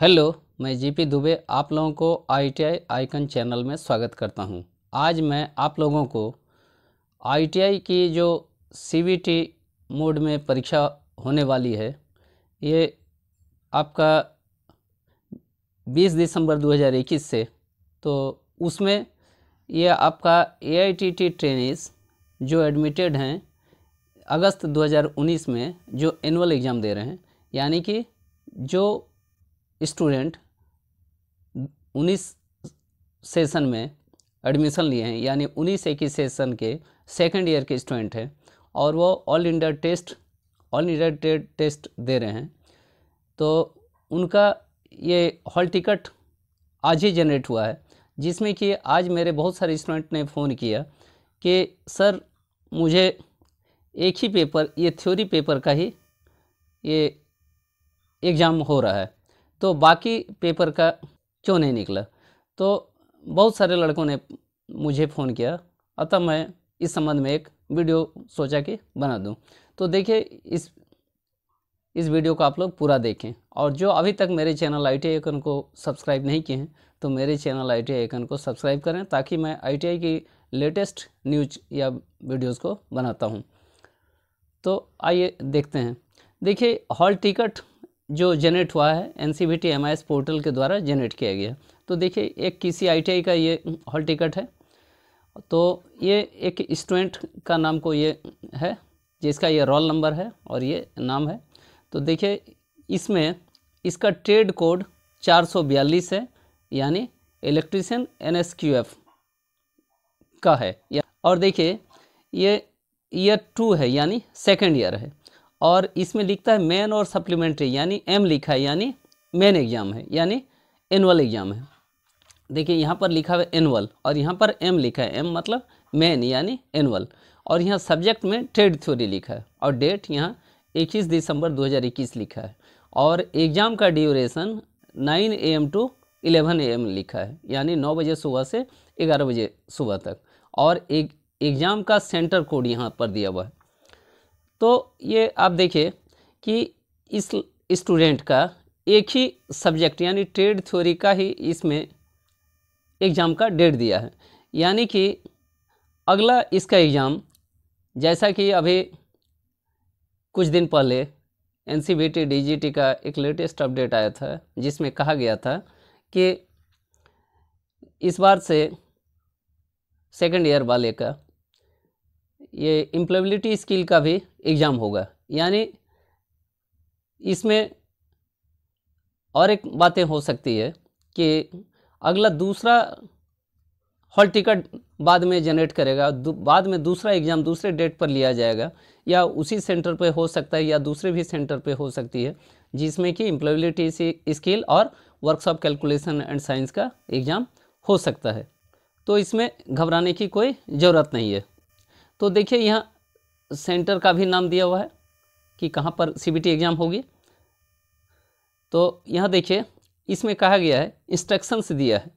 hello मैं GP Dubey आप लोगों को आईटीआई आइकन चैनल में स्वागत करता हूं आज मैं आप लोगों को आईटीआई की जो सीबीटी मोड में परीक्षा होने वाली है ये आपका 20 दिसंबर 2021 से तो उसमें ये आपका A I T T trainees जो एडमिटेड हैं अगस्त 2019 में जो एनुअल एग्ज़ाम दे रहे हैं यानी कि जो स्टूडेंट 19 सेशन में एडमिशन लिए हैं यानी 19 इक्कीस सेशन के सेकेंड ईयर के स्टूडेंट हैं और वो all India test all India test दे रहे हैं तो उनका ये हॉल टिकट आज ही जनरेट हुआ है जिसमें कि आज मेरे बहुत सारे स्टूडेंट ने फ़ोन किया कि सर मुझे एक ही पेपर ये थ्योरी पेपर का ही ये एग्ज़ाम हो रहा है तो बाकी पेपर का क्यों नहीं निकला तो बहुत सारे लड़कों ने मुझे फ़ोन किया अतः मैं इस संबंध में एक वीडियो सोचा कि बना दूं तो देखिए इस इस वीडियो को आप लोग पूरा देखें और जो अभी तक मेरे चैनल आई टी को सब्सक्राइब नहीं किए हैं तो मेरे चैनल आई टी को सब्सक्राइब करें ताकि मैं आई टी आई की लेटेस्ट न्यूज या वीडियोज़ को बनाता हूँ तो आइए देखते हैं देखिए हॉल टिकट जो जनरेट हुआ है N C B T M I S portal के द्वारा जनरेट किया गया तो देखिए एक किसी आई टी आई का ये हॉल टिकट है तो ये एक स्टूडेंट का नाम को ये है जिसका ये रोल नंबर है और ये नाम है तो देखिए इसमें इसका ट्रेड कोड 442 है यानी electrician N S Q F का है और देखिए ये ईयर टू है यानी सेकेंड ईयर है और इसमें लिखता है मेन और सप्लीमेंट्री यानी एम लिखा है यानी मेन एग्ज़ाम है यानी एनुअल एग्ज़ाम है देखिए यहाँ पर लिखा है एनुअल और यहाँ पर एम लिखा है एम मतलब मेन यानी एनुअल और यहाँ सब्जेक्ट में ट्रेड थ्योरी लिखा है और डेट यहाँ इक्कीस दिसंबर 2021 लिखा है और एग्ज़ाम का ड्यूरेशन 9 एम टू 11 एम लिखा है यानी 9 बजे सुबह से 11 बजे सुबह तक और एक एग्ज़ाम का सेंटर कोड यहाँ पर दिया हुआ है तो ये आप देखिए कि इस स्टूडेंट का एक ही सब्जेक्ट यानी ट्रेड थ्योरी का ही इसमें एग्ज़ाम का डेट दिया है यानी कि अगला इसका एग्ज़ाम जैसा कि अभी कुछ दिन पहले N C B T D G T का एक लेटेस्ट अपडेट आया था जिसमें कहा गया था कि इस बार से सेकेंड ईयर वाले का ये इम्प्लेबिलिटी स्किल का भी एग्ज़ाम होगा यानी इसमें और एक बातें हो सकती है कि अगला दूसरा हॉल टिकट बाद में जनरेट करेगा बाद में दूसरा एग्ज़ाम दूसरे डेट पर लिया जाएगा या उसी सेंटर पे हो सकता है या दूसरे भी सेंटर पे हो सकती है जिसमें कि एम्प्लॉयबिलिटी स्किल और वर्कशॉप कैलकुलेशन एंड साइंस का एग्ज़ाम हो सकता है तो इसमें घबराने की कोई ज़रूरत नहीं है तो देखिए यहाँ सेंटर का भी नाम दिया हुआ है कि कहाँ पर सी एग्ज़ाम होगी तो यहाँ देखिए इसमें कहा गया है इंस्ट्रक्शंस दिया है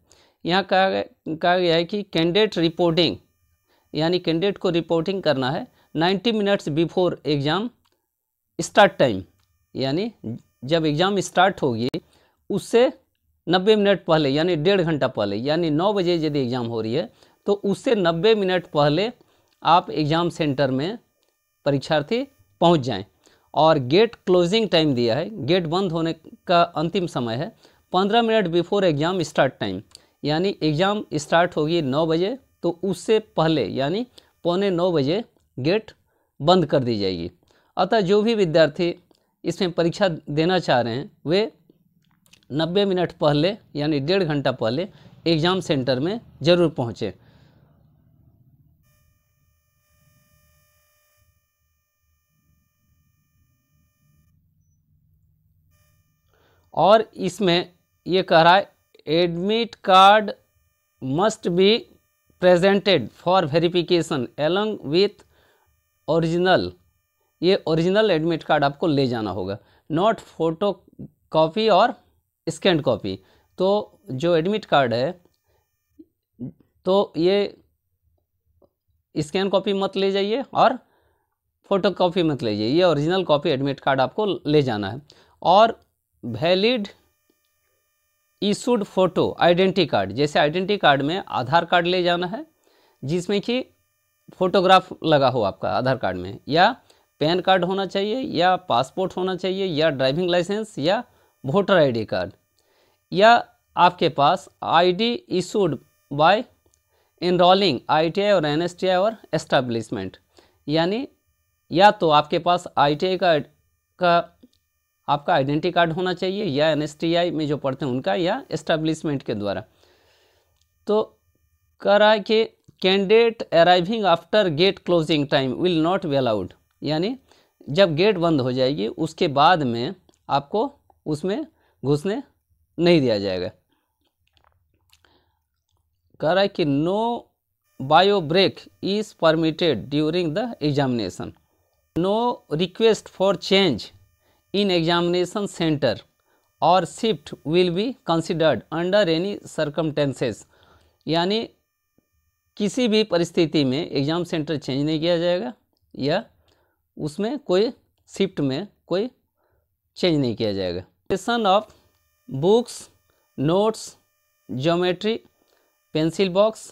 यहाँ कहा गया कहा गया है कि कैंडिडेट रिपोर्टिंग यानी कैंडिडेट को रिपोर्टिंग करना है 90 minutes before exam start time यानी जब एग्ज़ाम स्टार्ट होगी उससे 90 मिनट पहले यानी डेढ़ घंटा पहले यानी 9 बजे यदि एग्ज़ाम हो रही है तो उससे 90 मिनट पहले आप एग्ज़ाम सेंटर में परीक्षार्थी पहुंच जाएं और गेट क्लोजिंग टाइम दिया है गेट बंद होने का अंतिम समय है पंद्रह minute before exam start time यानी एग्ज़ाम स्टार्ट होगी नौ बजे तो उससे पहले यानी पौने नौ बजे गेट बंद कर दी जाएगी अतः जो भी विद्यार्थी इसमें परीक्षा देना चाह रहे हैं वे नब्बे मिनट पहले यानी डेढ़ घंटा पहले एग्ज़ाम सेंटर में ज़रूर पहुँचें और इसमें ये कह रहा है admit card must be presented for verification along with original ये ओरिजिनल एडमिट कार्ड आपको ले जाना होगा नॉट फोटो कॉपी और स्कैंड कॉपी तो जो एडमिट कार्ड है तो ये स्कैन कॉपी मत ले जाइए और फोटो कॉपी मत ले जाइए ये ओरिजिनल कॉपी एडमिट कार्ड आपको ले जाना है और valid issued photo identity card जैसे आइडेंटी कार्ड में आधार कार्ड ले जाना है जिसमें कि फोटोग्राफ लगा हो आपका आधार कार्ड में या पैन कार्ड होना चाहिए या पासपोर्ट होना चाहिए या ड्राइविंग लाइसेंस या वोटर आईडी कार्ड या आपके पास ID issued by enrolling ITI और एनएसटीआई और एस्टाब्लिशमेंट यानी या तो आपके पास आईटीआई का का आपका आइडेंटी कार्ड होना चाहिए या एन में जो पढ़ते हैं उनका या एस्टेब्लिशमेंट के द्वारा तो कह रहा है कि candidate arriving after gate closing time will not be allowed यानी जब गेट बंद हो जाएगी उसके बाद में आपको उसमें घुसने नहीं दिया जाएगा कह रहा है कि no bio break is permitted during the examination no request for change in examination centre और shift will be considered under any circumstances यानी किसी भी परिस्थिति में एग्ज़ाम सेंटर चेंज नहीं किया जाएगा या उसमें कोई शिफ्ट में कोई चेंज नहीं किया जाएगा question of books notes geometry pencil box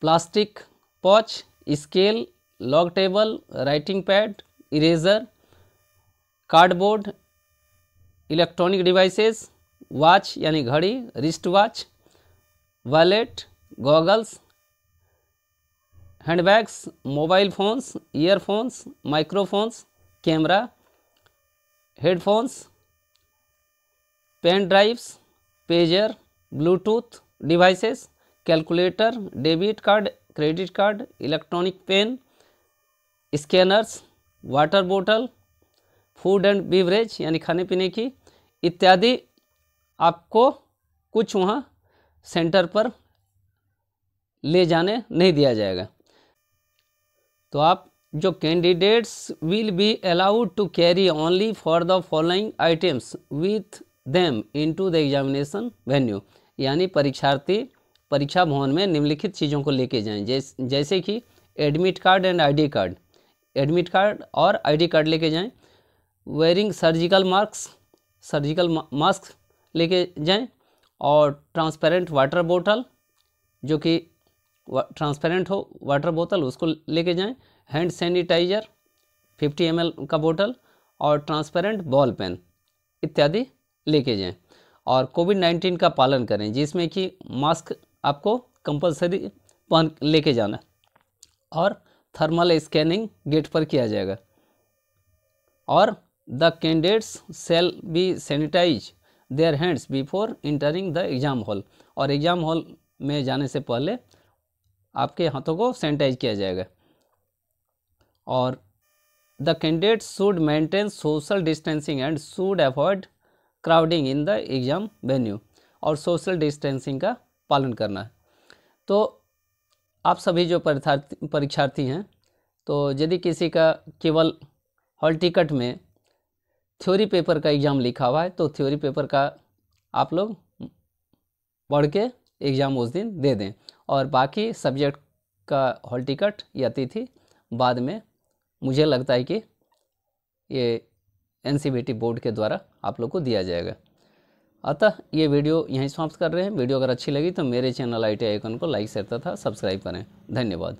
plastic pouch scale log table writing pad eraser cardboard electronic devices watch यानी घड़ी wrist watch wallet goggles handbags mobile phones earphones microphones camera headphones pen drives pager bluetooth devices calculator debit card credit card electronic pen scanners water बोतल food and beverage यानी खाने पीने की इत्यादि आपको कुछ वहाँ सेंटर पर ले जाने नहीं दिया जाएगा तो आप जो candidates will be allowed to carry only for the following items with them into the examination venue यानी परीक्षार्थी परीक्षा भवन में निम्नलिखित चीज़ों को लेके जाएं जैस, जैसे कि admit card and ID card admit card और आईडी कार्ड लेके जाएं wearing surgical mask surgical mask लेके जाएं और ट्रांसपेरेंट वाटर बोतल जो कि ट्रांसपेरेंट हो वाटर बोतल उसको लेके जाएं हैंड सैनिटाइजर 50 एम का बोतल और ट्रांसपेरेंट बॉल पेन इत्यादि लेके जाएं और कोविड नाइन्टीन का पालन करें जिसमें कि मास्क आपको कंपलसरी पहन लेके जाना और थर्मल स्कैनिंग गेट पर किया जाएगा और the candidates shall be sanitize their hands before entering the exam hall और एग्ज़ाम हॉल में जाने से पहले आपके हाथों को सैनिटाइज किया जाएगा और the candidate should maintain social distancing and should avoid crowding in the exam venue और सोशल डिस्टेंसिंग का पालन करना है तो आप सभी जो परीक्षार्थी हैं तो यदि किसी का केवल हॉल टिकट में थ्योरी पेपर का एग्ज़ाम लिखा हुआ है तो थ्योरी पेपर का आप लोग पढ़ के एग्ज़ाम उस दिन दे दें और बाकी सब्जेक्ट का हॉल टिकट या तिथि बाद में मुझे लगता है कि ये एन बोर्ड के द्वारा आप लोग को दिया जाएगा अतः ये वीडियो यहीं समाप्त कर रहे हैं वीडियो अगर अच्छी लगी तो मेरे चैनल आई टी आइकन को लाइक शेयर तथा सब्सक्राइब करें धन्यवाद